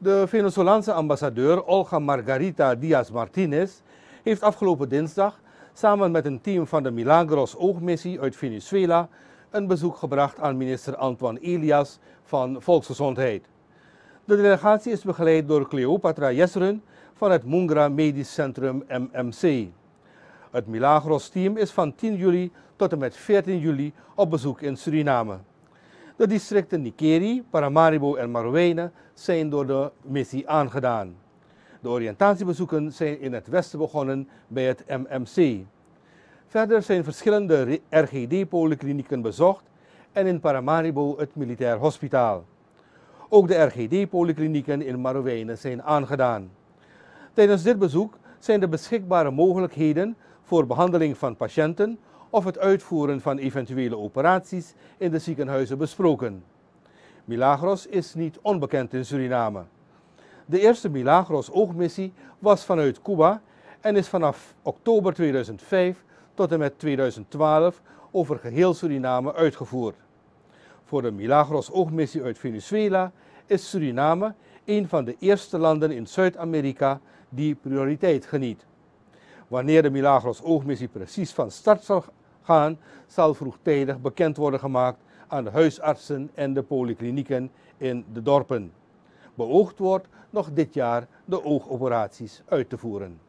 De Venezolaanse ambassadeur Olga Margarita Diaz Martinez heeft afgelopen dinsdag samen met een team van de Milagros Oogmissie uit Venezuela een bezoek gebracht aan minister Antoine Elias van Volksgezondheid. De delegatie is begeleid door Cleopatra Jesseren van het Mungra Medisch Centrum MMC. Het Milagros-team is van 10 juli tot en met 14 juli op bezoek in Suriname. De districten Nikeri, Paramaribo en Marowene zijn door de missie aangedaan. De oriëntatiebezoeken zijn in het westen begonnen bij het MMC. Verder zijn verschillende RGD-polyklinieken bezocht en in Paramaribo het Militair Hospitaal. Ook de RGD-polyklinieken in Marowijnen zijn aangedaan. Tijdens dit bezoek zijn de beschikbare mogelijkheden voor behandeling van patiënten of het uitvoeren van eventuele operaties in de ziekenhuizen besproken. Milagros is niet onbekend in Suriname. De eerste Milagros oogmissie was vanuit Cuba en is vanaf oktober 2005 tot en met 2012 over geheel Suriname uitgevoerd. Voor de Milagros oogmissie uit Venezuela is Suriname een van de eerste landen in Zuid-Amerika die prioriteit geniet. Wanneer de Milagros oogmissie precies van start zal zal vroegtijdig bekend worden gemaakt aan de huisartsen en de polyklinieken in de dorpen. Beoogd wordt nog dit jaar de oogoperaties uit te voeren.